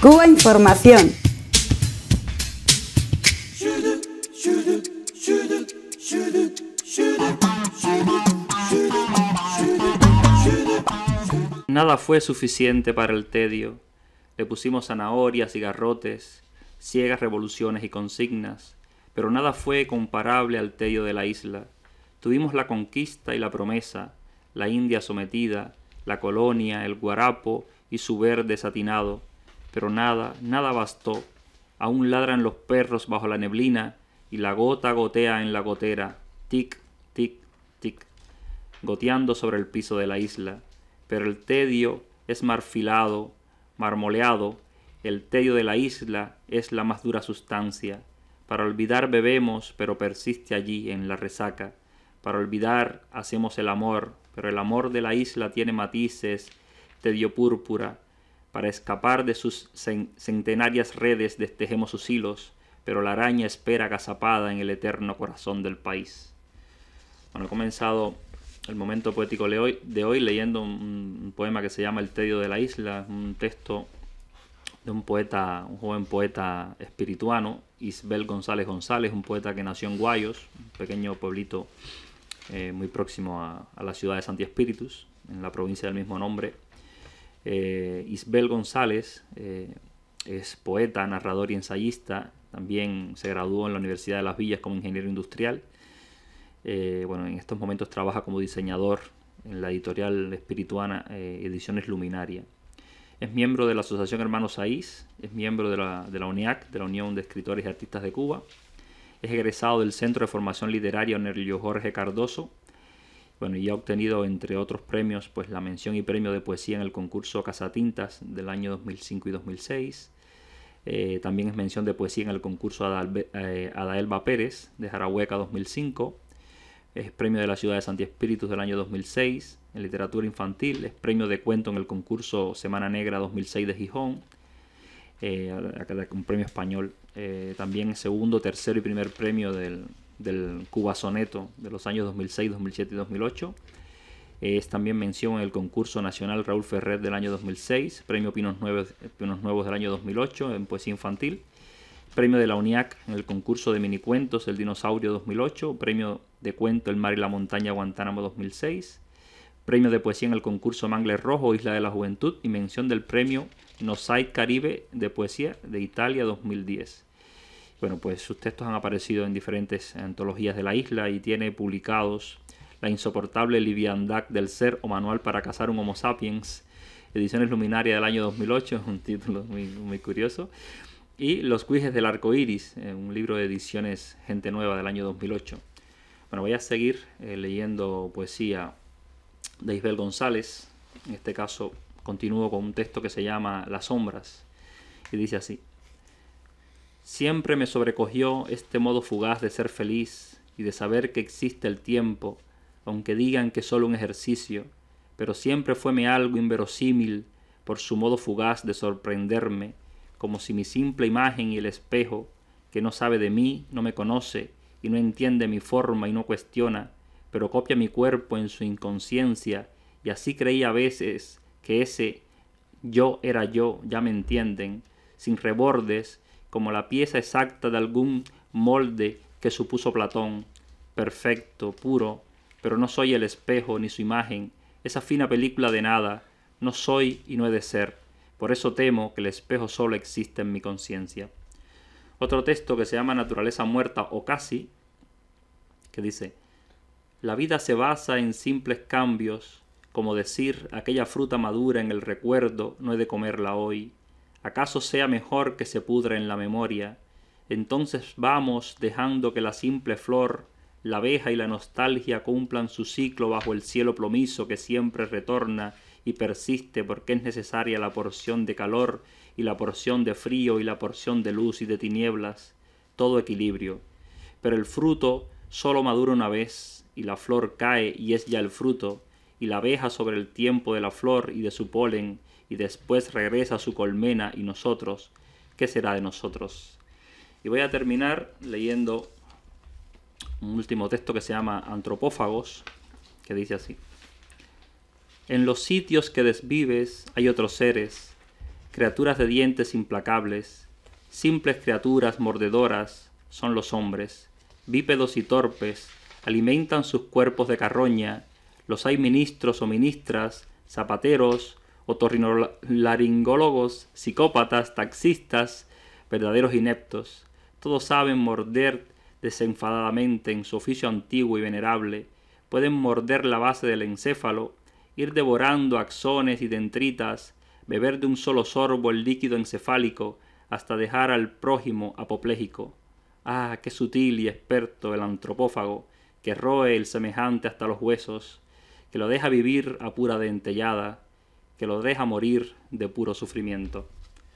Cuba Información. Nada fue suficiente para el tedio. Le pusimos zanahorias y garrotes, ciegas revoluciones y consignas, pero nada fue comparable al tedio de la isla. Tuvimos la conquista y la promesa, la India sometida, la colonia, el guarapo y su verde satinado, pero nada, nada bastó. Aún ladran los perros bajo la neblina y la gota gotea en la gotera, tic, tic, tic, goteando sobre el piso de la isla. Pero el tedio es marfilado, marmoleado, el tedio de la isla es la más dura sustancia. Para olvidar bebemos, pero persiste allí en la resaca. Para olvidar hacemos el amor, pero el amor de la isla tiene matices, tedio púrpura, para escapar de sus centenarias redes destejemos sus hilos, pero la araña espera cazapada en el eterno corazón del país. Bueno, he comenzado el momento poético de hoy, leyendo un, poema que se llama El tedio de la isla, un texto de un poeta, un joven poeta espirituano, Isbel González González, un poeta que nació en Guayos, un pequeño pueblito eh, muy próximo a, a, la ciudad de Santi Espíritus, en la provincia del mismo nombre, eh, Isbel González eh, es poeta, narrador y ensayista. También se graduó en la Universidad de Las Villas como ingeniero industrial. Eh, bueno, en estos momentos trabaja como diseñador en la editorial espirituana Ediciones Luminaria. Es miembro de la Asociación Hermanos Saís, es miembro de la, UNIAC, de la Unión de Escritores y Artistas de Cuba. Es egresado del Centro de Formación Literaria Nerlio Jorge Cardoso bueno, y ha obtenido, entre otros premios, pues la mención y premio de poesía en el concurso Casatintas del año 2005 y 2006. Eh, también es mención de poesía en el concurso eh, Adaelba Pérez de Jarahueca 2005. Es premio de la ciudad de Santi Espíritus del año 2006 en literatura infantil. Es premio de cuento en el concurso Semana Negra 2006 de Gijón. Eh, un premio español. también segundo, tercero y primer premio del, del Cubasoneto de los años 2006, 2007 y 2008. Es también mención en el concurso nacional Raúl Ferrer del año 2006, premio Pinos Nuevos, Pinos Nuevos del año 2008 en poesía infantil, premio de la UNIAC en el concurso de minicuentos El Dinosaurio 2008, premio de cuento El Mar y la Montaña Guantánamo 2006, premio de poesía en el concurso Mangle Rojo Isla de la Juventud y mención del premio Nosai Caribe de poesía de Italia 2010. Bueno, pues sus textos han aparecido en diferentes antologías de la isla y tiene publicados La insoportable liviandad del ser o Manual para cazar un Homo sapiens, Ediciones Luminaria del año 2008, un título muy, muy curioso, y Los Cuijes del Arco Iris, eh, un libro de ediciones Gente Nueva del año 2008. Bueno, voy a seguir eh, leyendo poesía de Isabel González, en este caso continúo con un texto que se llama Las sombras, y dice así. Siempre me sobrecogió este modo fugaz de ser feliz y de saber que existe el tiempo, aunque digan que es solo un ejercicio, pero siempre fueme algo inverosímil por su modo fugaz de sorprenderme, como si mi simple imagen y el espejo, que no sabe de mí, no me conoce y no entiende mi forma y no cuestiona, pero copia mi cuerpo en su inconsciencia, y así creía a veces que ese yo era yo, ya me entienden, sin rebordes, como la pieza exacta de algún molde que supuso Platón, perfecto, puro, pero no soy el espejo ni su imagen, esa fina película de nada, no soy y no he de ser, por eso temo que el espejo solo existe en mi conciencia. Otro texto que se llama Naturaleza muerta o casi, que dice, la vida se basa en simples cambios, como decir, aquella fruta madura en el recuerdo, no he de comerla hoy, ¿Acaso sea mejor que se pudra en la memoria? Entonces vamos dejando que la simple flor, la abeja y la nostalgia cumplan su ciclo bajo el cielo plomizo que siempre retorna y persiste porque es necesaria la porción de calor y la porción de frío y la porción de luz y de tinieblas, todo equilibrio. Pero el fruto solo madura una vez y la flor cae y es ya el fruto, y la abeja sobre el tiempo de la flor y de su polen, y después regresa a su colmena y nosotros, ¿qué será de nosotros? Y voy a terminar leyendo un último texto que se llama Antropófagos, que dice así. En los sitios que desvives hay otros seres, criaturas de dientes implacables, simples criaturas mordedoras son los hombres, bípedos y torpes, alimentan sus cuerpos de carroña, los hay ministros o ministras, zapateros, otorrinolaringólogos, psicópatas, taxistas, verdaderos ineptos. Todos saben morder desenfadadamente en su oficio antiguo y venerable. Pueden morder la base del encéfalo, ir devorando axones y dendritas, beber de un solo sorbo el líquido encefálico hasta dejar al prójimo apopléjico. Ah, qué sutil y experto el antropófago, que roe el semejante hasta los huesos, que lo deja vivir a pura dentellada, que lo deja morir de puro sufrimiento.